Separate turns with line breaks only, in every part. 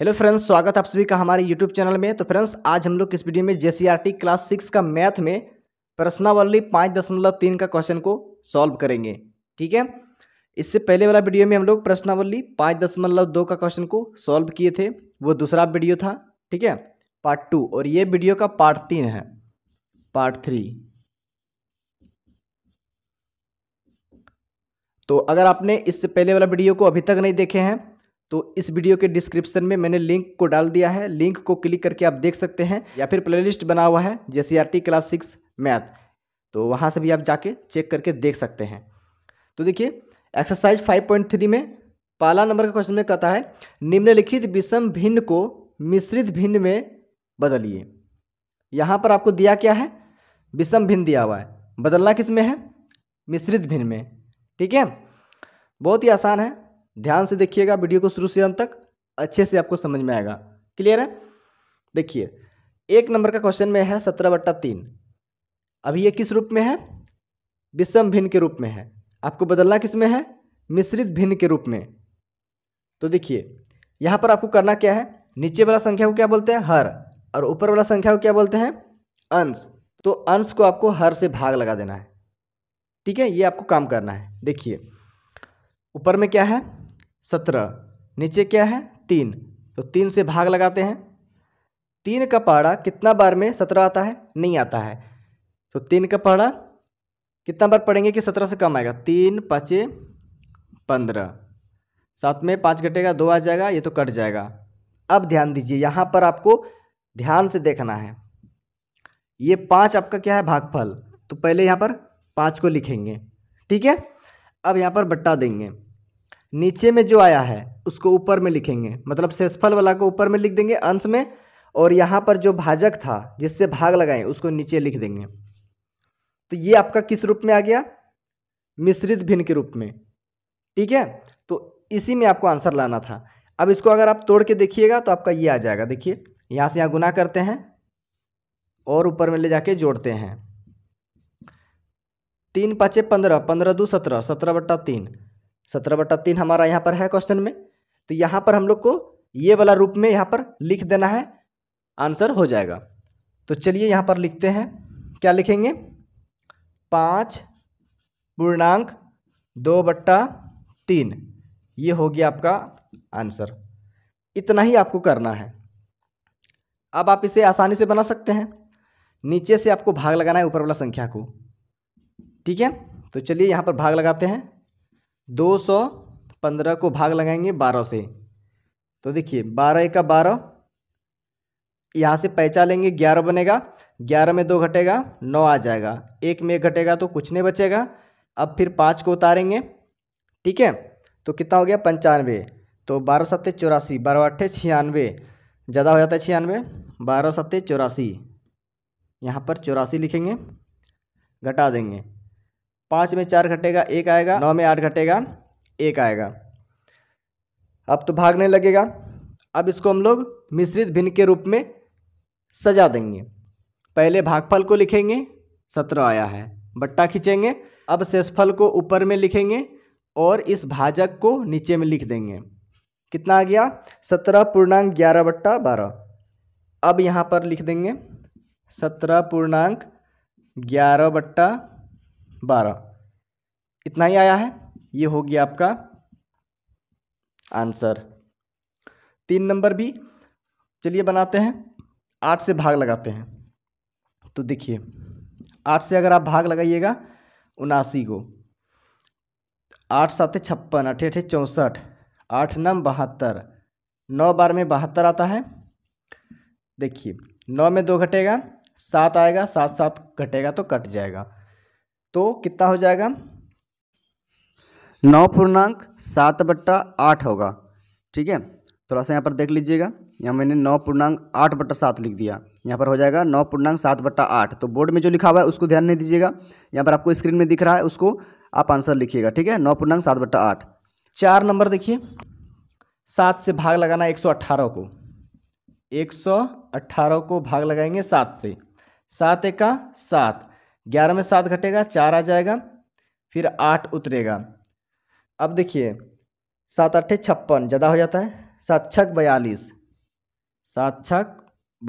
hello friends स्वागत आप सभी का हमारे यूट्यूब चैनल में तो फ्रेंड्स आज हम लोग इस वीडियो में जे क्लास सिक्स का मैथ में प्रश्नावली पाँच दशमलव तीन का क्वेश्चन को सॉल्व करेंगे ठीक है इससे पहले वाला वीडियो में हम लोग प्रश्नावली पाँच दशमलव दो का क्वेश्चन को सॉल्व किए थे वो दूसरा वीडियो था ठीक है पार्ट टू और ये वीडियो का पार्ट तीन है पार्ट थ्री तो अगर आपने इससे पहले वाला वीडियो को अभी तक नहीं देखे हैं तो इस वीडियो के डिस्क्रिप्शन में मैंने लिंक को डाल दिया है लिंक को क्लिक करके आप देख सकते हैं या फिर प्लेलिस्ट बना हुआ है जे क्लास सिक्स मैथ तो वहाँ से भी आप जाके चेक करके देख सकते हैं तो देखिए एक्सरसाइज 5.3 में पहला नंबर का क्वेश्चन में कहता है निम्नलिखित विषम भिन्न को मिश्रित भिन्न में बदलिए यहाँ पर आपको दिया क्या है विषम भिन्न दिया हुआ है बदलना किस में है मिश्रित भिन्न में ठीक है बहुत ही आसान है ध्यान से देखिएगा वीडियो को शुरू से अंत तक अच्छे से आपको समझ में आएगा क्लियर है देखिए एक नंबर का क्वेश्चन में है सत्रह बट्टा तीन अभी ये किस रूप में है विषम भिन्न के रूप में है आपको बदलना किस में है मिश्रित भिन्न के रूप में तो देखिए यहाँ पर आपको करना क्या है नीचे वाला संख्या को क्या बोलते हैं हर और ऊपर वाला संख्या को क्या बोलते हैं अंश तो अंश को आपको हर से भाग लगा देना है ठीक है ये आपको काम करना है देखिए ऊपर में क्या है सत्रह नीचे क्या है तीन तो तीन से भाग लगाते हैं तीन का पहाड़ा कितना बार में सत्रह आता है नहीं आता है तो तीन का पहाड़ा कितना बार पढ़ेंगे कि सत्रह से कम आएगा तीन पाँच पंद्रह साथ में पाँच घटेगा दो आ जाएगा ये तो कट जाएगा अब ध्यान दीजिए यहाँ पर आपको ध्यान से देखना है ये पाँच आपका क्या है भागफल तो पहले यहाँ पर पाँच को लिखेंगे ठीक है अब यहाँ पर बट्टा देंगे नीचे में जो आया है उसको ऊपर में लिखेंगे मतलब शेषफल वाला को ऊपर में लिख देंगे अंश में और यहाँ पर जो भाजक था जिससे भाग लगाए उसको नीचे लिख देंगे तो ये आपका किस रूप में आ गया मिश्रित भिन्न के रूप में ठीक है तो इसी में आपको आंसर लाना था अब इसको अगर आप तोड़ के देखिएगा तो आपका ये आ जाएगा देखिए यहाँ से यहाँ गुना करते हैं और ऊपर में ले जाके जोड़ते हैं तीन पाँचे पंद्रह पंद्रह दो सत्रह सत्रह बट्टा तीन सत्रह बटा तीन हमारा यहाँ पर है क्वेश्चन में तो यहाँ पर हम लोग को ये वाला रूप में यहाँ पर लिख देना है आंसर हो जाएगा तो चलिए यहाँ पर लिखते हैं क्या लिखेंगे पाँच पूर्णांक दो बट्टा तीन ये हो गया आपका आंसर इतना ही आपको करना है अब आप इसे आसानी से बना सकते हैं नीचे से आपको भाग लगाना है ऊपर वाला संख्या को ठीक है तो चलिए यहाँ पर भाग लगाते हैं दो सौ पंद्रह को भाग लगाएंगे बारह से तो देखिए बारह एक का बारह यहाँ से पैचा लेंगे ग्यारह बनेगा ग्यारह में दो घटेगा नौ आ जाएगा एक में घटेगा तो कुछ नहीं बचेगा अब फिर पाँच को उतारेंगे ठीक है तो कितना हो गया पंचानवे तो बारह सत्ते चौरासी बारह अट्ठे छियानवे ज़्यादा हो जाता है छियानवे बारह सत्ते चौरासी यहाँ पर चौरासी लिखेंगे घटा देंगे पाँच में चार घटेगा एक आएगा नौ में आठ घटेगा एक आएगा अब तो भागने लगेगा अब इसको हम लोग मिश्रित भिन्न के रूप में सजा देंगे पहले भागफल को लिखेंगे सत्रह आया है बट्टा खींचेंगे अब शेषफल को ऊपर में लिखेंगे और इस भाजक को नीचे में लिख देंगे कितना आ गया सत्रह पूर्णांक ग्यारह बट्टा बारह अब यहाँ पर लिख देंगे सत्रह पूर्णांक ग्यारह बट्टा बारह इतना ही आया है ये हो गया आपका आंसर तीन नंबर भी चलिए बनाते हैं आठ से भाग लगाते हैं तो देखिए आठ से अगर आप भाग लगाइएगा उनासी को आठ सात छप्पन अठे अठे चौंसठ आठ नम बहत्तर नौ बार में बहत्तर आता है देखिए नौ में दो घटेगा सात आएगा सात सात घटेगा तो कट जाएगा तो कितना हो जाएगा नौ पूर्णांक सात बट्टा आठ होगा ठीक है थोड़ा सा यहाँ पर देख लीजिएगा यहाँ मैंने नौ पूर्णांक आठ बट्टा सात लिख दिया यहाँ पर हो जाएगा नौ पूर्णांक सात बट्टा आठ तो बोर्ड में जो लिखा हुआ है उसको ध्यान नहीं दीजिएगा यहाँ पर आपको स्क्रीन में दिख रहा है उसको आप आंसर लिखिएगा ठीक है नौ पूर्णांक सात बट्टा आठ चार नंबर देखिए सात से भाग लगाना एक सौ अट्ठारह को एक सौ अट्ठारह को भाग लगाएंगे सात से सात एक का सात ग्यारह में सात घटेगा चार आ जाएगा फिर आठ उतरेगा अब देखिए सात अट्ठे छप्पन ज़्यादा हो जाता है सात छक बयालीस सात छक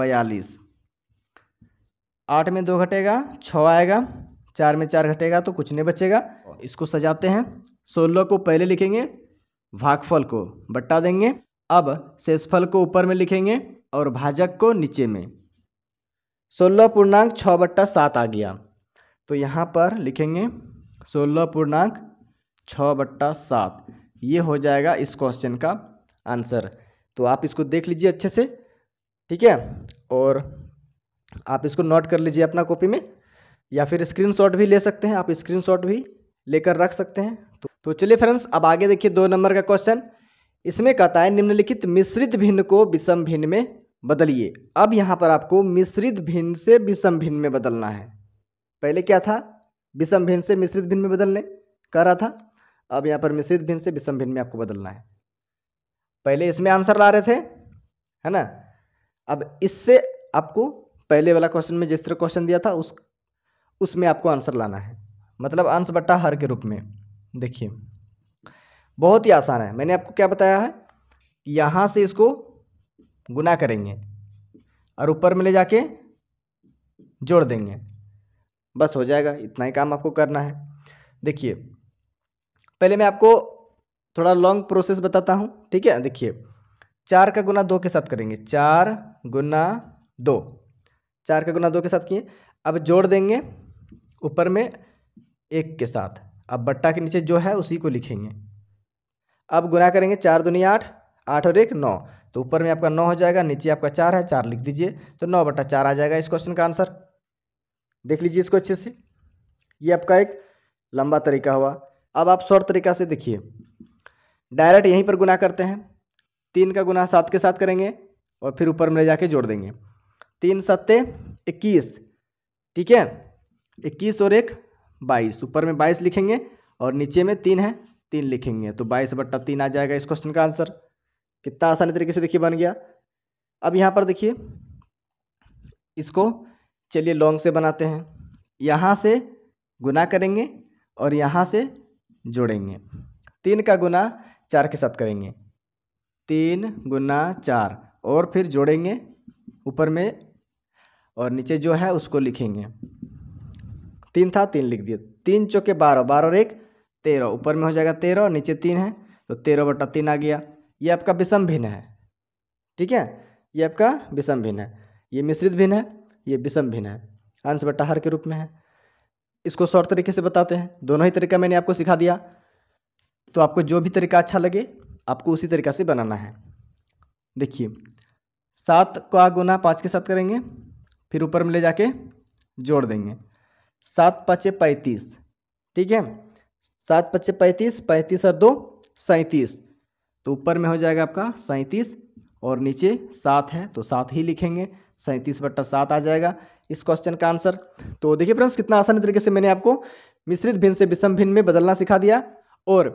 बयालीस आठ में दो घटेगा छः आएगा चार में चार घटेगा तो कुछ नहीं बचेगा इसको सजाते हैं सोलह को पहले लिखेंगे भागफल को बट्टा देंगे अब शेषफल को ऊपर में लिखेंगे और भाजक को नीचे में सोलह पूर्णांक छः बट्टा सात आ गया तो यहाँ पर लिखेंगे सोलह पूर्णांक छः बट्टा सात ये हो जाएगा इस क्वेश्चन का आंसर तो आप इसको देख लीजिए अच्छे से ठीक है और आप इसको नोट कर लीजिए अपना कॉपी में या फिर स्क्रीनशॉट भी ले सकते हैं आप स्क्रीनशॉट भी लेकर रख सकते हैं तो, तो चलिए फ्रेंड्स अब आगे देखिए दो नंबर का क्वेश्चन इसमें कहता है निम्नलिखित मिश्रित भिन्न को विषम भिन्न में बदलिए अब यहाँ पर आपको मिश्रित भिन्न से विषम भिन्न में बदलना है पहले क्या था विषम भिन्न से मिश्रित भिन्न में बदलने कह रहा था अब यहाँ पर मिश्रित भिन्न से विषम भिन्न में आपको बदलना है पहले इसमें आंसर ला रहे थे है ना अब इससे आपको पहले वाला क्वेश्चन में जिस तरह क्वेश्चन दिया था उस उसमें आपको आंसर लाना है मतलब अंश बट्टा हर के रूप में देखिए बहुत ही आसान है मैंने आपको क्या बताया है यहाँ से इसको गुना करेंगे और ऊपर में ले जाके जोड़ देंगे बस हो जाएगा इतना ही काम आपको करना है देखिए पहले मैं आपको थोड़ा लॉन्ग प्रोसेस बताता हूँ ठीक है देखिए चार का गुना दो के साथ करेंगे चार गुना दो चार का गुना दो के साथ किए अब जोड़ देंगे ऊपर में एक के साथ अब बट्टा के नीचे जो है उसी को लिखेंगे अब गुना करेंगे चार दुनिया आठ आठ और एक नौ तो ऊपर में आपका नौ हो जाएगा नीचे आपका चार है चार लिख दीजिए तो नौ बट्टा चार आ जाएगा इस क्वेश्चन का आंसर देख लीजिए इसको अच्छे से ये आपका एक लंबा तरीका हुआ अब आप शॉर्ट तरीका से देखिए डायरेक्ट यहीं पर गुना करते हैं तीन का गुना सात के साथ करेंगे और फिर ऊपर में ले जाके जोड़ देंगे तीन सत्ते इक्कीस ठीक है इक्कीस और एक बाईस ऊपर में बाईस लिखेंगे और नीचे में तीन है तीन लिखेंगे तो बाईस बट्टा तीन आ जाएगा इस क्वेश्चन का आंसर कितना आसानी तरीके से देखिए बन गया अब यहाँ पर देखिए इसको चलिए लॉन्ग से बनाते हैं यहाँ से गुना करेंगे और यहाँ से जोड़ेंगे तीन का गुना चार के साथ करेंगे तीन गुना चार और फिर जोड़ेंगे ऊपर में और नीचे जो है उसको लिखेंगे तीन था तीन लिख दिए तीन चौके बारह बारह और एक तेरह ऊपर में हो जाएगा तेरह और नीचे तीन है तो तेरह बटा तीन आ गया ये आपका विषम भिन्न है ठीक है ये आपका विषम भिन्न है ये मिश्रित भिन्न है ये विषम भिन्न है अंश बट्टा हर के रूप में है इसको शॉर्ट तरीके से बताते हैं दोनों ही तरीका मैंने आपको सिखा दिया तो आपको जो भी तरीका अच्छा लगे आपको उसी तरीका से बनाना है देखिए सात का गुना पाँच के साथ करेंगे फिर ऊपर में ले जाके जोड़ देंगे सात पचे पैंतीस ठीक है सात पच्चे पैंतीस पैंतीस और दो सैंतीस तो ऊपर में हो जाएगा आपका सैंतीस और नीचे सात है तो सात ही लिखेंगे सैंतीस बट्टा सात आ जाएगा इस क्वेश्चन का आंसर तो देखिए फ्रेंड्स कितना आसानी तरीके से मैंने आपको मिश्रित भिन्न से विषम भिन्न में बदलना सिखा दिया और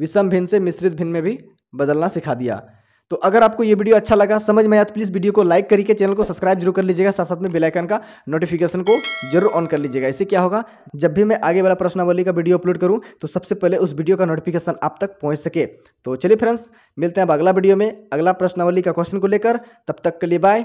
विषम भिन्न से मिश्रित भिन्न में भी बदलना सिखा दिया तो अगर आपको ये वीडियो अच्छा लगा समझ में आया तो प्लीज़ वीडियो को लाइक करके चैनल को सब्सक्राइब जरूर कर लीजिएगा साथ साथ में बेल आइकन का नोटिफिकेशन को जरूर ऑन कर लीजिएगा इससे क्या होगा जब भी मैं आगे वाला प्रश्नावली का वीडियो अपलोड करूँ तो सबसे पहले उस वीडियो का नोटिफिकेशन आप तक पहुँच सके तो चलिए फ्रेंड्स मिलते हैं अब अगला वीडियो में अगला प्रश्नावली का क्वेश्चन को लेकर तब तक के लिए बाय